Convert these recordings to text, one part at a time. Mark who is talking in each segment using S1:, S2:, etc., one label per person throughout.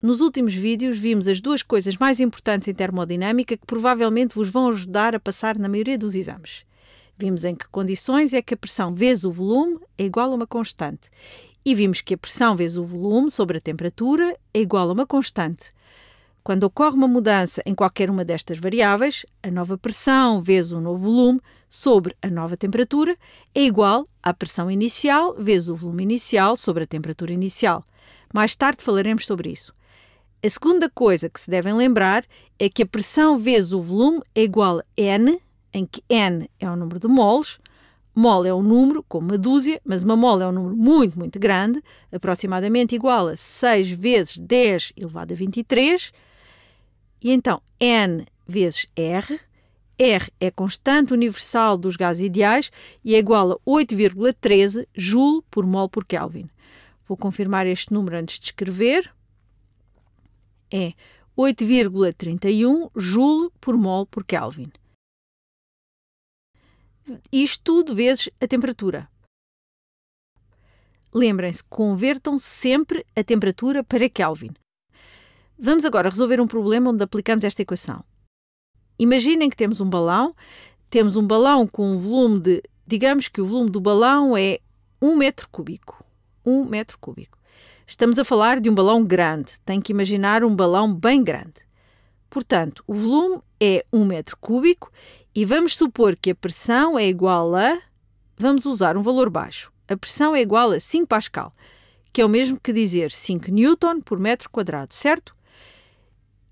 S1: Nos últimos vídeos vimos as duas coisas mais importantes em termodinâmica que provavelmente vos vão ajudar a passar na maioria dos exames. Vimos em que condições é que a pressão vezes o volume é igual a uma constante. E vimos que a pressão vezes o volume sobre a temperatura é igual a uma constante. Quando ocorre uma mudança em qualquer uma destas variáveis, a nova pressão vezes o novo volume sobre a nova temperatura é igual à pressão inicial vezes o volume inicial sobre a temperatura inicial. Mais tarde falaremos sobre isso. A segunda coisa que se devem lembrar é que a pressão vezes o volume é igual a N, em que N é o número de moles, mole é um número, como uma dúzia, mas uma mole é um número muito, muito grande, aproximadamente igual a 6 vezes 10 elevado a 23, e então N vezes R, R é constante universal dos gases ideais e é igual a 8,13 joule por mol por Kelvin. Vou confirmar este número antes de escrever é 8,31 joule por mol por Kelvin. Isto tudo vezes a temperatura. Lembrem-se, convertam sempre a temperatura para Kelvin. Vamos agora resolver um problema onde aplicamos esta equação. Imaginem que temos um balão, temos um balão com um volume de, digamos que o volume do balão é 1 metro cúbico. 1 metro cúbico. Estamos a falar de um balão grande, tem que imaginar um balão bem grande. Portanto, o volume é 1 metro cúbico e vamos supor que a pressão é igual a. Vamos usar um valor baixo. A pressão é igual a 5 Pascal, que é o mesmo que dizer 5 Newton por metro quadrado, certo?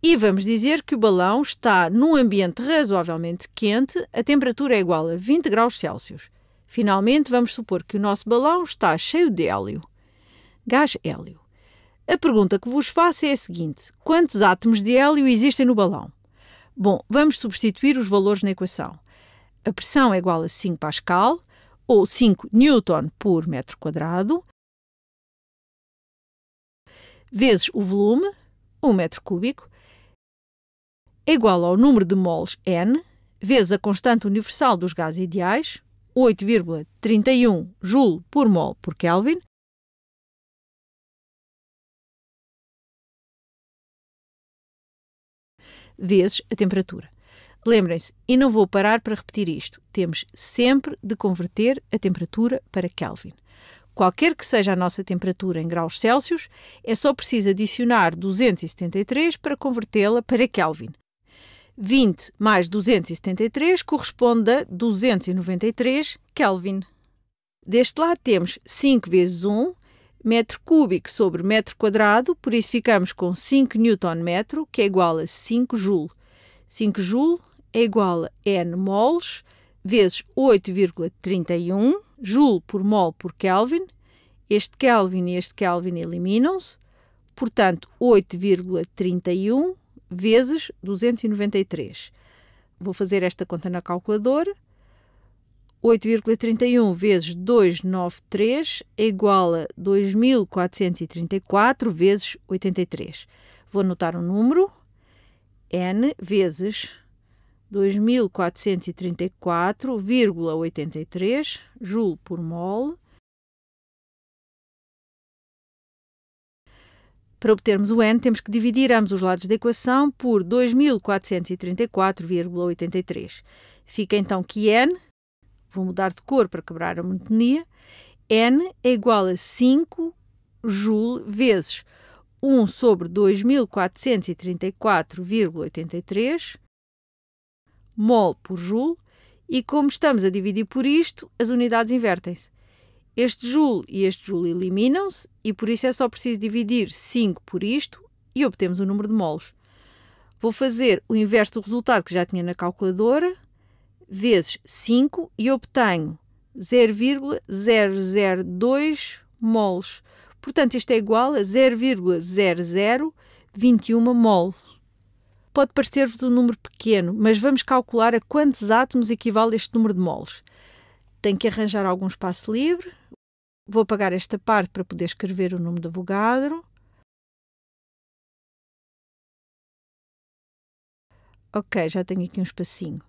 S1: E vamos dizer que o balão está num ambiente razoavelmente quente, a temperatura é igual a 20 graus Celsius. Finalmente, vamos supor que o nosso balão está cheio de hélio gás hélio. A pergunta que vos faço é a seguinte: quantos átomos de hélio existem no balão? Bom, vamos substituir os valores na equação. A pressão é igual a 5 Pascal, ou 5 Newton por metro quadrado, vezes o volume, 1 um metro cúbico, é igual ao número de moles N, vezes a constante universal dos gases ideais, 8,31 Joule por mol por Kelvin, vezes a temperatura. Lembrem-se, e não vou parar para repetir isto, temos sempre de converter a temperatura para Kelvin. Qualquer que seja a nossa temperatura em graus Celsius, é só preciso adicionar 273 para convertê-la para Kelvin. 20 mais 273 corresponde a 293 Kelvin. Deste lado temos 5 vezes 1, metro cúbico sobre metro quadrado, por isso ficamos com 5 Nm, que é igual a 5 Joule. 5 Joule é igual a N moles vezes 8,31 Joule por mol por Kelvin. Este Kelvin e este Kelvin eliminam-se, portanto 8,31 vezes 293. Vou fazer esta conta na calculadora. 8,31 vezes 293 é igual a 2.434 vezes 83. Vou anotar o um número. N vezes 2.434,83 joule por mol. Para obtermos o n, temos que dividir ambos os lados da equação por 2.434,83. Fica então que n vou mudar de cor para quebrar a monotonia, n é igual a 5 joule vezes 1 sobre 2434,83 mol por joule, e como estamos a dividir por isto, as unidades invertem-se. Este joule e este joule eliminam-se, e por isso é só preciso dividir 5 por isto e obtemos o número de moles. Vou fazer o inverso do resultado que já tinha na calculadora, vezes 5 e obtenho 0,002 moles. Portanto, isto é igual a 0,0021 mol. Pode parecer-vos um número pequeno, mas vamos calcular a quantos átomos equivale este número de moles. Tenho que arranjar algum espaço livre. Vou apagar esta parte para poder escrever o nome do Avogadro. Ok, já tenho aqui um espacinho.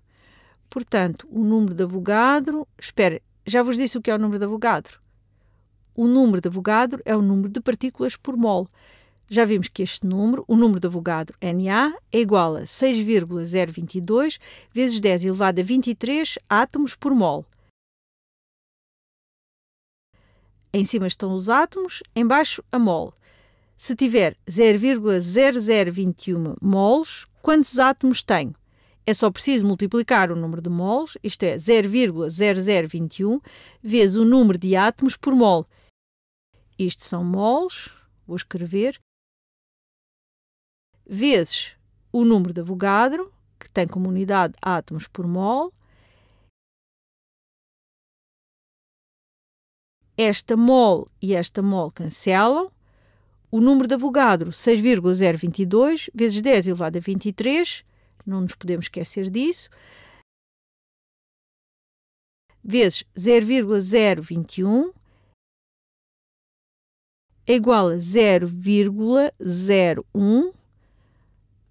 S1: Portanto, o número de Avogadro. Espera, já vos disse o que é o número de Avogadro? O número de Avogadro é o número de partículas por mol. Já vimos que este número, o número de Avogadro Na, é igual a 6,022 vezes 10 elevado a 23 átomos por mol. Em cima estão os átomos, embaixo a mol. Se tiver 0,0021 mols, quantos átomos tenho? É só preciso multiplicar o número de moles, isto é 0,0021, vezes o número de átomos por mol. Isto são moles, vou escrever, vezes o número de Avogadro, que tem como unidade átomos por mol. Esta mol e esta mol cancelam. O número de Avogadro, 6,022 vezes 10 elevado a 23, não nos podemos esquecer disso, vezes 0,021 é igual a 0,01.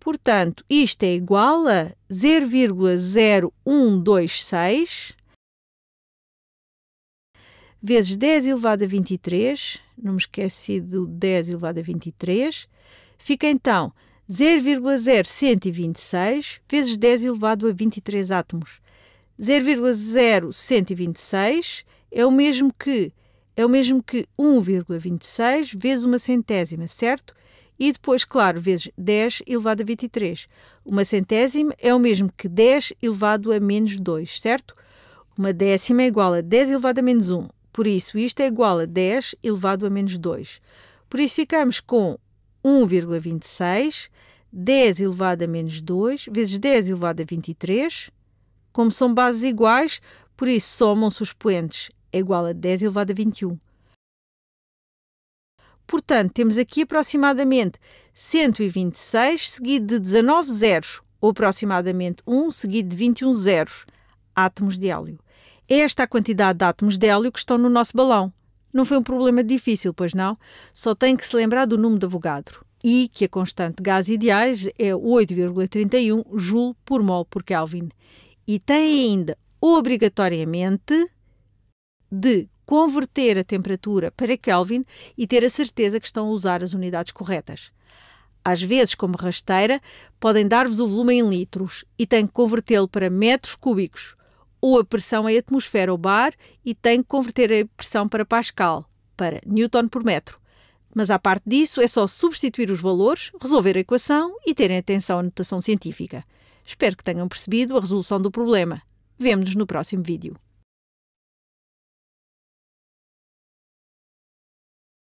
S1: Portanto, isto é igual a 0,0126 vezes 10 elevado a 23, não me esqueci do 10 elevado a 23, fica então 0,0126 vezes 10 elevado a 23 átomos. 0,0126 é o mesmo que é o mesmo que 1,26 vezes uma centésima, certo? E depois, claro, vezes 10 elevado a 23. Uma centésima é o mesmo que 10 elevado a menos 2, certo? Uma décima é igual a 10 elevado a menos 1. Por isso, isto é igual a 10 elevado a menos 2. Por isso, ficamos com 1,26, 10 elevado a menos 2, vezes 10 elevado a 23. Como são bases iguais, por isso somam-se os poentes. é igual a 10 elevado a 21. Portanto, temos aqui aproximadamente 126 seguido de 19 zeros, ou aproximadamente 1 seguido de 21 zeros, átomos de hélio. É esta a quantidade de átomos de hélio que estão no nosso balão. Não foi um problema difícil, pois não? Só tem que se lembrar do número de Avogadro e que a constante de gás ideais é 8,31 joule por mol por Kelvin. E tem ainda, obrigatoriamente, de converter a temperatura para Kelvin e ter a certeza que estão a usar as unidades corretas. Às vezes, como rasteira, podem dar-vos o volume em litros e tem que convertê-lo para metros cúbicos ou a pressão em atmosfera ou bar e tem que converter a pressão para Pascal, para Newton por metro. Mas à parte disso, é só substituir os valores, resolver a equação e terem atenção à notação científica. Espero que tenham percebido a resolução do problema. Vemo-nos no próximo vídeo.